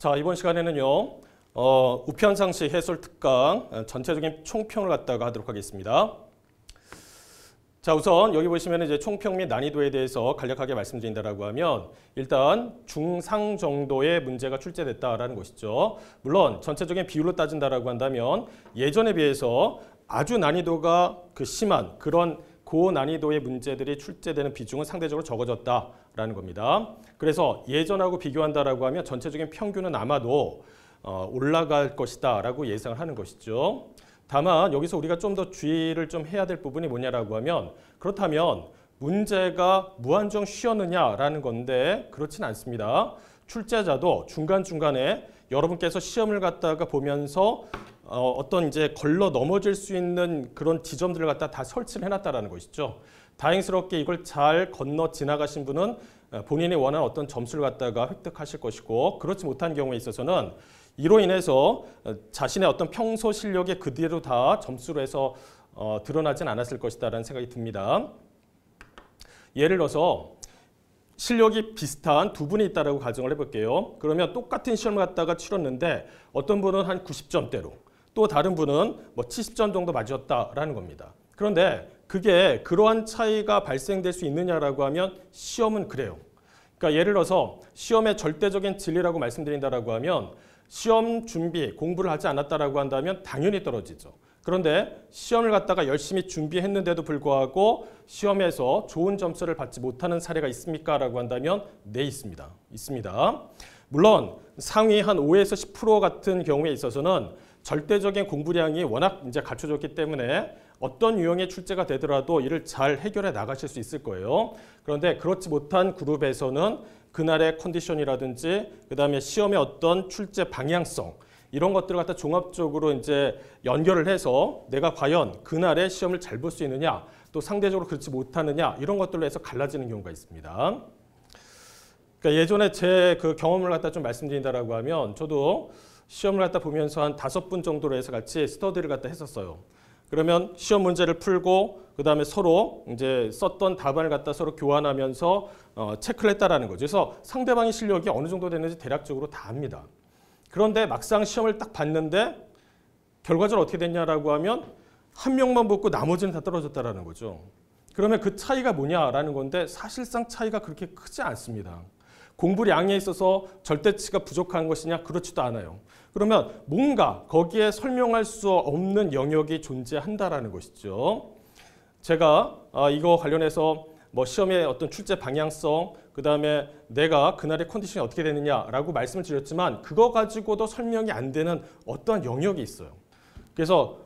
자 이번 시간에는요 어, 우편상시 해설 특강 어, 전체적인 총평을 갖다가 하도록 하겠습니다. 자 우선 여기 보시면 이제 총평 및 난이도에 대해서 간략하게 말씀드린다라고 하면 일단 중상 정도의 문제가 출제됐다라는 것이죠. 물론 전체적인 비율로 따진다라고 한다면 예전에 비해서 아주 난이도가 그 심한 그런 고난이도의 문제들이 출제되는 비중은 상대적으로 적어졌다라는 겁니다. 그래서 예전하고 비교한다라고 하면 전체적인 평균은 아마도 어, 올라갈 것이다라고 예상을 하는 것이죠. 다만 여기서 우리가 좀 더 주의를 좀 해야 될 부분이 뭐냐라고 하면 그렇다면 문제가 무한정 쉬었느냐라는 건데 그렇진 않습니다. 출제자도 중간중간에 여러분께서 시험을 갖다가 보면서 어, 어떤 이제 걸러 넘어질 수 있는 그런 지점들을 갖다 다 설치를 해놨다라는 것이죠. 다행스럽게 이걸 잘 건너 지나가신 분은 어, 본인이 원하는 어떤 점수를 갖다가 획득하실 것이고 그렇지 못한 경우에 있어서는 이로 인해서 어, 자신의 어떤 평소 실력에 그대로 다 점수로 해서 어, 드러나진 않았을 것이다라는 생각이 듭니다. 예를 들어서 실력이 비슷한 두 분이 있다고 가정을 해볼게요. 그러면 똑같은 시험을 갖다가 치렀는데 어떤 분은 한 90점대로 또 다른 분은 뭐 70점 정도 맞았다라는 겁니다. 그런데 그게 그러한 차이가 발생될 수 있느냐라고 하면 시험은 그래요. 그러니까 예를 들어서 시험의 절대적인 진리라고 말씀드린다라고 하면 시험 준비, 공부를 하지 않았다라고 한다면 당연히 떨어지죠. 그런데 시험을 갖다가 열심히 준비했는데도 불구하고 시험에서 좋은 점수를 받지 못하는 사례가 있습니까? 라고 한다면 네, 있습니다. 있습니다. 물론 상위 한 5에서 10% 같은 경우에 있어서는 절대적인 공부량이 워낙 이제 갖춰졌기 때문에 어떤 유형의 출제가 되더라도 이를 잘 해결해 나가실 수 있을 거예요. 그런데 그렇지 못한 그룹에서는 그날의 컨디션이라든지 그다음에 시험의 어떤 출제 방향성 이런 것들을 갖다 종합적으로 이제 연결을 해서 내가 과연 그날의 시험을 잘 볼 수 있느냐 또 상대적으로 그렇지 못하느냐 이런 것들로 해서 갈라지는 경우가 있습니다. 그러니까 예전에 제 그 경험을 갖다 좀 말씀드린다라고 하면 저도 시험을 갖다 보면서 한 다섯 분 정도로 해서 같이 스터디를 갖다 했었어요. 그러면 시험 문제를 풀고 그 다음에 서로 이제 썼던 답안을 갖다 서로 교환하면서 어, 체크를 했다라는 거죠. 그래서 상대방의 실력이 어느 정도 되는지 대략적으로 다 압니다. 그런데 막상 시험을 딱 봤는데 결과적으로 어떻게 됐냐라고 하면 한 명만 붙고 나머지는 다 떨어졌다라는 거죠. 그러면 그 차이가 뭐냐라는 건데 사실상 차이가 그렇게 크지 않습니다. 공부량에 있어서 절대치가 부족한 것이냐? 그렇지도 않아요. 그러면 뭔가 거기에 설명할 수 없는 영역이 존재한다라는 것이죠. 제가 아, 이거 관련해서 뭐 시험의 어떤 출제 방향성, 그 다음에 내가 그날의 컨디션이 어떻게 되느냐라고 말씀을 드렸지만 그거 가지고도 설명이 안 되는 어떠 영역이 있어요. 그래서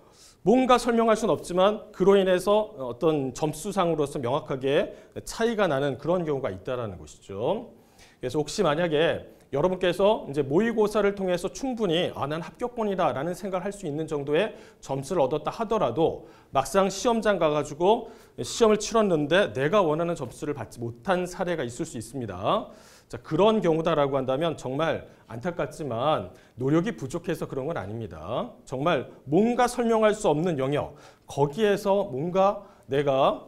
뭔가 설명할 수는 없지만 그로 인해서 어떤 점수상으로서 명확하게 차이가 나는 그런 경우가 있다는 것이죠. 그래서 혹시 만약에 여러분께서 이제 모의고사를 통해서 충분히 아, 난 합격권이다라는 생각을 할 수 있는 정도의 점수를 얻었다 하더라도 막상 시험장 가가지고 시험을 치렀는데 내가 원하는 점수를 받지 못한 사례가 있을 수 있습니다. 자, 그런 경우다라고 한다면 정말 안타깝지만 노력이 부족해서 그런 건 아닙니다. 정말 뭔가 설명할 수 없는 영역, 거기에서 뭔가 내가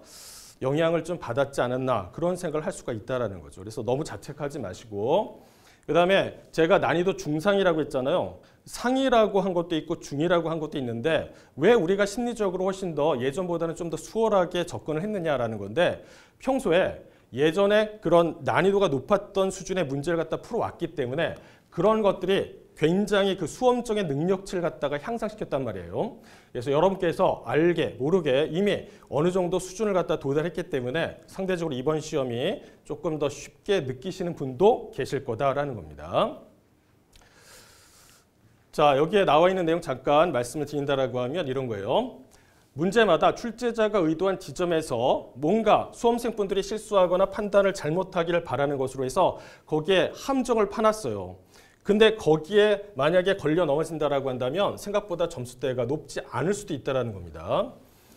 영향을 좀 받았지 않았나 그런 생각을 할 수가 있다라는 거죠. 그래서 너무 자책하지 마시고 그다음에 제가 난이도 중상이라고 했잖아요. 상이라고 한 것도 있고 중이라고 한 것도 있는데 왜 우리가 심리적으로 훨씬 더 예전보다는 좀 더 수월하게 접근을 했느냐라는 건데 평소에 예전에 그런 난이도가 높았던 수준의 문제를 갖다 풀어왔기 때문에 그런 것들이 굉장히 그 수험적인 능력치를 갖다가 향상시켰단 말이에요. 그래서 여러분께서 알게 모르게 이미 어느 정도 수준을 갖다 도달했기 때문에 상대적으로 이번 시험이 조금 더 쉽게 느끼시는 분도 계실 거다라는 겁니다. 자 여기에 나와 있는 내용 잠깐 말씀을 드린다라고 하면 이런 거예요. 문제마다 출제자가 의도한 지점에서 뭔가 수험생분들이 실수하거나 판단을 잘못하기를 바라는 것으로 해서 거기에 함정을 파놨어요. 근데 거기에 만약에 걸려 넘어진다라고 한다면 생각보다 점수대가 높지 않을 수도 있다라는 겁니다.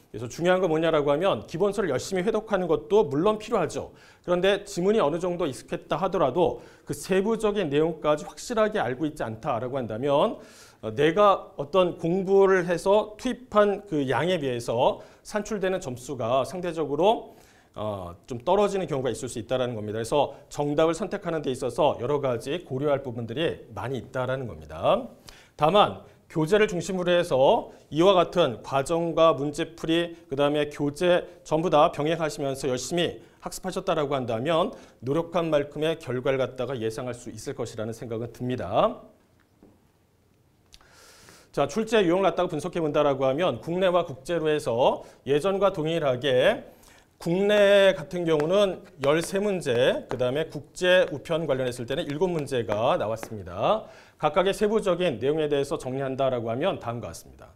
그래서 중요한 건 뭐냐라고 하면 기본서를 열심히 회독하는 것도 물론 필요하죠. 그런데 지문이 어느 정도 익숙했다 하더라도 그 세부적인 내용까지 확실하게 알고 있지 않다라고 한다면 어, 내가 어떤 공부를 해서 투입한 그 양에 비해서 산출되는 점수가 상대적으로 어, 좀 떨어지는 경우가 있을 수 있다는 겁니다. 그래서 정답을 선택하는 데 있어서 여러 가지 고려할 부분들이 많이 있다는 겁니다. 다만 교재를 중심으로 해서 이와 같은 과정과 문제풀이 그다음에 교재 전부 다 병행하시면서 열심히 학습하셨다라고 한다면 노력한 만큼의 결과를 갖다가 예상할 수 있을 것이라는 생각은 듭니다. 자, 출제 유형을 갖다가 분석해 본다라고 하면 국내와 국제로 해서 예전과 동일하게 국내 같은 경우는 13문제, 그 다음에 국제 우편 관련했을 때는 7문제가 나왔습니다. 각각의 세부적인 내용에 대해서 정리한다라고 하면 다음과 같습니다.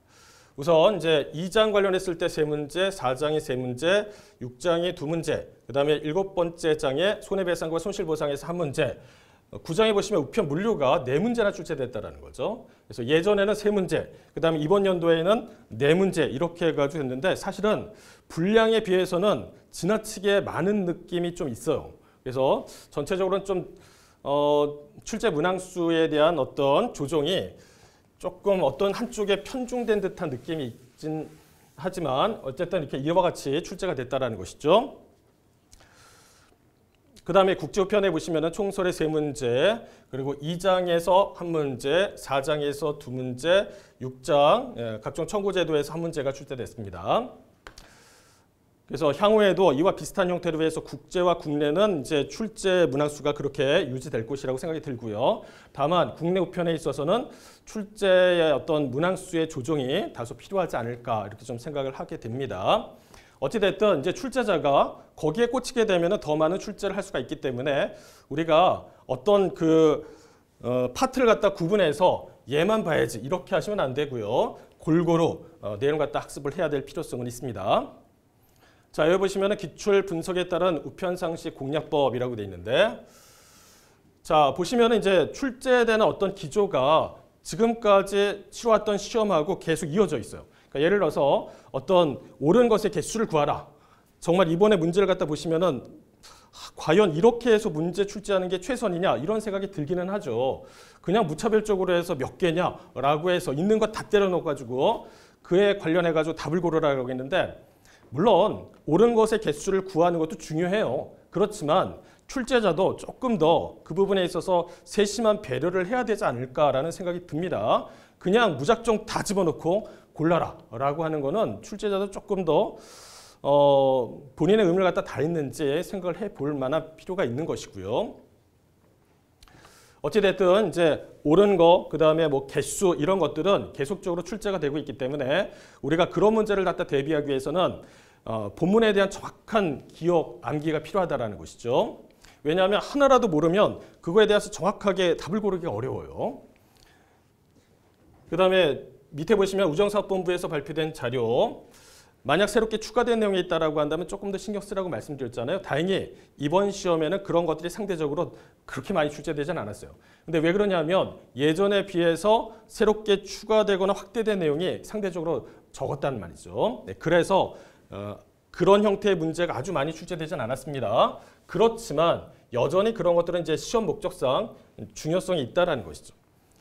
우선 이제 2장 관련했을 때 3문제, 4장이 3문제, 6장이 2문제, 그 다음에 7번째 장에 손해배상과 손실보상에서 1문제, 어, 구장에 보시면 우편 물류가 네 문제나 출제됐다라는 거죠. 그래서 예전에는 세 문제, 그다음에 이번 연도에는 네 문제 이렇게 해가지고 했는데 사실은 분량에 비해서는 지나치게 많은 느낌이 좀 있어요. 그래서 전체적으로는 좀 어, 출제 문항수에 대한 어떤 조정이 조금 어떤 한쪽에 편중된 듯한 느낌이 있긴 하지만 어쨌든 이렇게 이와 같이 출제가 됐다라는 것이죠. 그 다음에 국제우편에 보시면 총설의 세 문제, 그리고 2장에서 한 문제, 4장에서 두 문제, 6장, 예, 각종 청구제도에서 한 문제가 출제됐습니다. 그래서 향후에도 이와 비슷한 형태로 해서 국제와 국내는 이제 출제 문항수가 그렇게 유지될 것이라고 생각이 들고요. 다만 국내 우편에 있어서는 출제의 어떤 문항수의 조정이 다소 필요하지 않을까 이렇게 좀 생각을 하게 됩니다. 어찌됐든 이제 출제자가 거기에 꽂히게 되면 더 많은 출제를 할 수가 있기 때문에 우리가 어떤 그 어, 파트를 갖다 구분해서 얘만 봐야지 이렇게 하시면 안 되고요. 골고루 어, 내용 갖다 학습을 해야 될 필요성은 있습니다. 자, 여기 보시면 기출 분석에 따른 우편상식 공략법이라고 되어 있는데 자, 보시면 이제 출제되는 어떤 기조가 지금까지 치러왔던 시험하고 계속 이어져 있어요. 그러니까 예를 들어서 어떤 옳은 것의 개수를 구하라. 정말 이번에 문제를 갖다 보시면은 과연 이렇게 해서 문제 출제하는 게 최선이냐 이런 생각이 들기는 하죠. 그냥 무차별적으로 해서 몇 개냐라고 해서 있는 것 다 때려 넣고 그에 관련해가지고 답을 고르라고 했는데 물론 옳은 것의 개수를 구하는 것도 중요해요. 그렇지만 출제자도 조금 더 그 부분에 있어서 세심한 배려를 해야 되지 않을까라는 생각이 듭니다. 그냥 무작정 다 집어넣고 골라라 라고 하는 거는 출제자도 조금 더 어, 본인의 의미를 갖다 다 했는지 생각을 해볼 만한 필요가 있는 것이고요. 어찌됐든 이제 옳은 거, 그 다음에 뭐 개수 이런 것들은 계속적으로 출제가 되고 있기 때문에 우리가 그런 문제를 갖다 대비하기 위해서는 어, 본문에 대한 정확한 기억, 암기가 필요하다는 것이죠. 왜냐하면 하나라도 모르면 그거에 대해서 정확하게 답을 고르기가 어려워요. 그 다음에 밑에 보시면 우정사업본부에서 발표된 자료 만약 새롭게 추가된 내용이 있다고 한다면 조금 더 신경 쓰라고 말씀드렸잖아요. 다행히 이번 시험에는 그런 것들이 상대적으로 그렇게 많이 출제되진 않았어요. 근데 왜 그러냐면 예전에 비해서 새롭게 추가되거나 확대된 내용이 상대적으로 적었다는 말이죠. 네, 그래서 어, 그런 형태의 문제가 아주 많이 출제되진 않았습니다. 그렇지만 여전히 그런 것들은 이제 시험 목적상 중요성이 있다는 것이죠.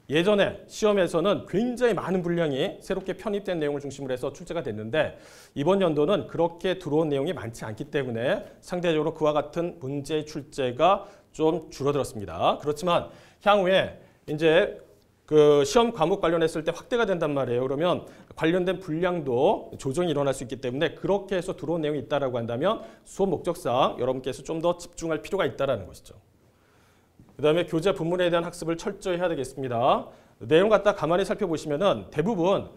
예전에 시험에서는 굉장히 많은 분량이 새롭게 편입된 내용을 중심으로 해서 출제가 됐는데 이번 연도는 그렇게 들어온 내용이 많지 않기 때문에 상대적으로 그와 같은 문제 의 출제가 좀 줄어들었습니다. 그렇지만 향후에 이제 그 시험 과목 관련했을 때 확대가 된단 말이에요. 그러면 관련된 분량도 조정이 일어날 수 있기 때문에 그렇게 해서 들어온 내용이 있다라고 한다면 수업 목적상 여러분께서 좀 더 집중할 필요가 있다라는 것이죠. 그다음에 교재 본문에 대한 학습을 철저히 해야 되겠습니다. 내용 갖다 가만히 살펴보시면은 대부분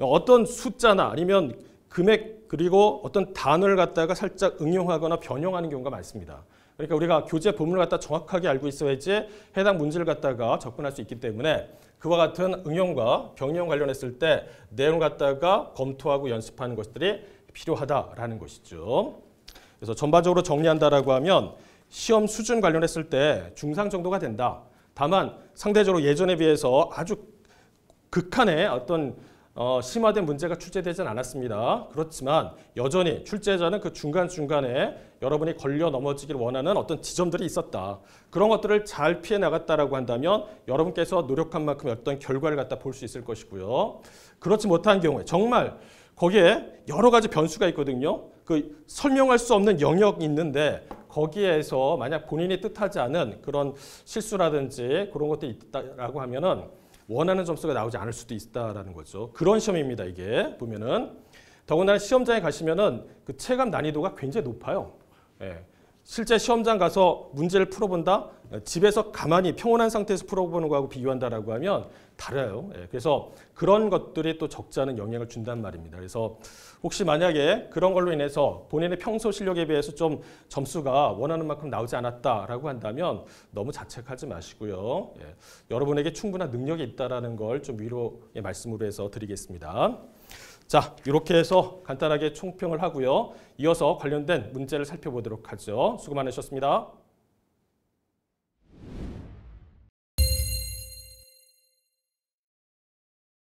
어떤 숫자나 아니면 금액 그리고 어떤 단어를 갖다가 살짝 응용하거나 변형하는 경우가 많습니다. 그러니까 우리가 교재 본문을 갖다 정확하게 알고 있어야지 해당 문제를 갖다가 접근할 수 있기 때문에 그와 같은 응용과 병용 관련했을 때 내용을 갖다가 검토하고 연습하는 것들이 필요하다라는 것이죠. 그래서 전반적으로 정리한다라고 하면 시험 수준 관련했을 때 중상 정도가 된다. 다만 상대적으로 예전에 비해서 아주 극한의 어떤 어, 심화된 문제가 출제되진 않았습니다. 그렇지만 여전히 출제자는 그 중간중간에 여러분이 걸려 넘어지길 원하는 어떤 지점들이 있었다. 그런 것들을 잘 피해 나갔다라고 한다면 여러분께서 노력한 만큼 어떤 결과를 갖다 볼 수 있을 것이고요. 그렇지 못한 경우에 정말 거기에 여러 가지 변수가 있거든요. 그 설명할 수 없는 영역이 있는데 거기에서 만약 본인이 뜻하지 않은 그런 실수라든지 그런 것들이 있다라고 하면은 원하는 점수가 나오지 않을 수도 있다라는 거죠. 그런 시험입니다. 이게 보면은 더군다나 시험장에 가시면은 그 체감 난이도가 굉장히 높아요. 예. 실제 시험장 가서 문제를 풀어본다. 예, 집에서 가만히 평온한 상태에서 풀어보는 거하고 비교한다라고 하면 달라요. 예. 그래서 그런 것들이 또 적지 않은 영향을 준단 말입니다. 그래서 혹시 만약에 그런 걸로 인해서 본인의 평소 실력에 비해서 좀 점수가 원하는 만큼 나오지 않았다라고 한다면 너무 자책하지 마시고요. 예, 여러분에게 충분한 능력이 있다는걸 좀 위로의 말씀으로 해서 드리겠습니다. 자, 이렇게 해서 간단하게 총평을 하고요. 이어서 관련된 문제를 살펴보도록 하죠. 수고 많으셨습니다.